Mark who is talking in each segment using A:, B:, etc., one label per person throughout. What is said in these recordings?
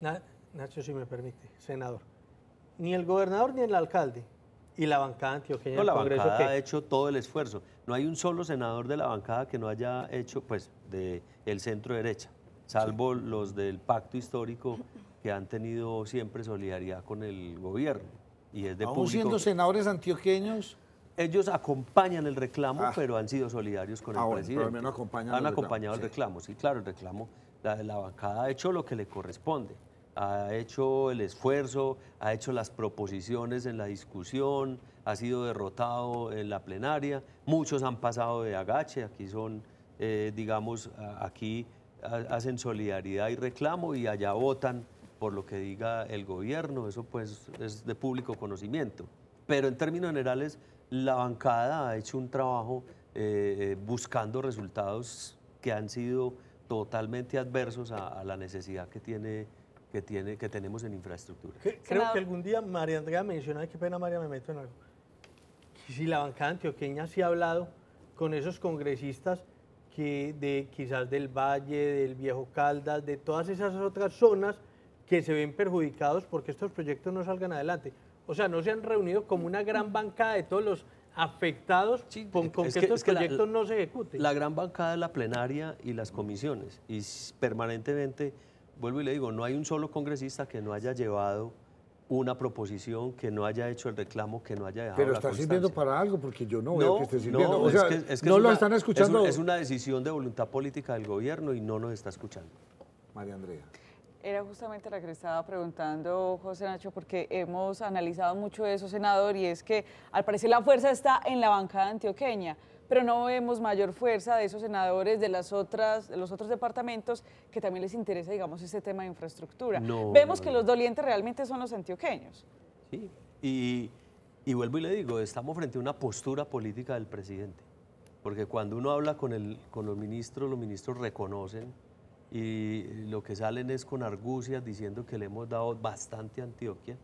A: Nacho, si me permite, senador. Ni el gobernador ni el alcalde y la bancada antioqueña. No, la bancada ha hecho todo el esfuerzo. No hay un solo senador de la bancada que no haya hecho, pues, del centro derecha, salvo los del pacto histórico que han tenido siempre solidaridad con el gobierno. Y es de Aún siendo
B: senadores antioqueños.
A: Ellos acompañan el reclamo, ah. pero han sido solidarios con el ah, presidente. han acompañado el reclamo, sí, claro, el reclamo. La, la bancada ha hecho lo que le corresponde ha hecho el esfuerzo, ha hecho las proposiciones en la discusión, ha sido derrotado en la plenaria, muchos han pasado de agache, aquí son, eh, digamos, aquí hacen solidaridad y reclamo y allá votan por lo que diga el gobierno, eso pues es de público conocimiento. Pero en términos generales, la bancada ha hecho un trabajo eh, eh, buscando resultados que han sido totalmente adversos a, a la necesidad que tiene que, tiene, que tenemos en infraestructura. Creo que algún día María Andrea menciona, qué pena María, me meto en algo, si la bancada antioqueña sí ha hablado con esos congresistas que de quizás del Valle, del Viejo Caldas, de todas esas otras zonas que se ven perjudicados porque estos proyectos no salgan adelante. O sea, no se han reunido como una gran bancada de todos los afectados con, con que, estos proyectos no se ejecuten. La gran bancada es la plenaria y las comisiones y permanentemente vuelvo y le digo, no hay un solo congresista que no haya llevado una proposición que no haya hecho el reclamo, que no haya dejado. Pero está sirviendo para algo, porque yo no, veo que esté sirviendo. No, o es que, no lo están escuchando. es, una decisión de voluntad política del gobierno y no nos está escuchando.
B: María Andrea. Era justamente la que le estaba preguntando, José Nacho, porque hemos analizado mucho eso, senador, y es que al parecer la fuerza está en la bancada antioqueña pero no vemos mayor fuerza de esos senadores de, las otras, los otros departamentos que también les interesa, digamos, este tema de infraestructura. vemos que los dolientes realmente son los antioqueños.
A: Sí, y, vuelvo y le digo, estamos frente a una postura política del presidente, porque cuando uno habla con, con los ministros, los ministros reconocen y lo que salen es con argucias diciendo que le hemos dado bastante a Antioquia,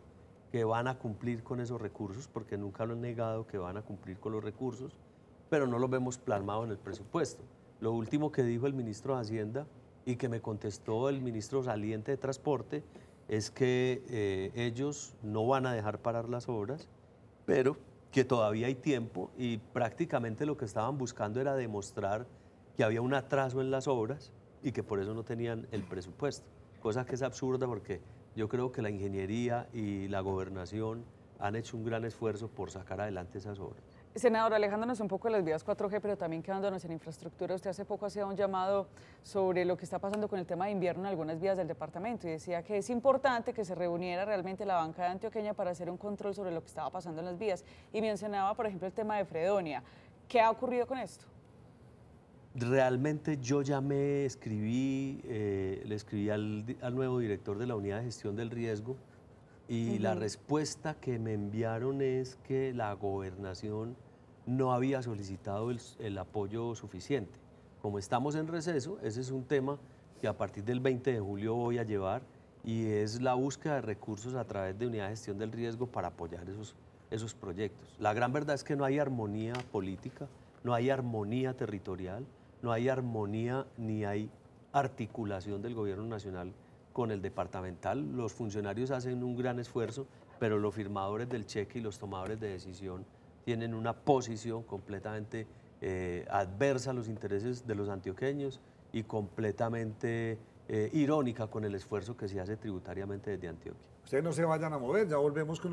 A: que van a cumplir con esos recursos, porque nunca lo han negado que van a cumplir con los recursos, pero no lo vemos plasmado en el presupuesto. Lo último que dijo el ministro de Hacienda y que me contestó el ministro saliente de Transporte es que eh, ellos no van a dejar parar las obras, pero que todavía hay tiempo y prácticamente lo que estaban buscando era demostrar que había un atraso en las obras y que por eso no tenían el presupuesto, cosa que es absurda porque yo creo que la ingeniería y la gobernación han hecho un gran esfuerzo por sacar adelante esas obras.
B: Senador, alejándonos un poco de las vías 4G, pero también quedándonos en infraestructura, usted hace poco hacía un llamado sobre lo que está pasando con el tema de invierno en algunas vías del departamento y decía que es importante que se reuniera realmente la banca de antioqueña para hacer un control sobre lo que estaba pasando en las vías. Y mencionaba, por ejemplo, el tema de Fredonia. ¿Qué ha ocurrido con esto?
A: Realmente yo llamé, escribí, eh, le escribí al nuevo director de la unidad de gestión del riesgo y la respuesta que me enviaron es que la gobernación no había solicitado el, apoyo suficiente. Como estamos en receso, ese es un tema que a partir del 20 de julio voy a llevar y es la búsqueda de recursos a través de unidad de gestión del riesgo para apoyar esos, esos proyectos. La gran verdad es que no hay armonía política, no hay armonía territorial, no hay armonía ni hay articulación del gobierno nacional con el departamental. Los funcionarios hacen un gran esfuerzo, pero los firmadores del cheque y los tomadores de decisión tienen una posición completamente eh, adversa a los intereses de los antioqueños y completamente eh, irónica con el esfuerzo que se hace tributariamente desde Antioquia. Ustedes no se vayan a mover, ya volvemos con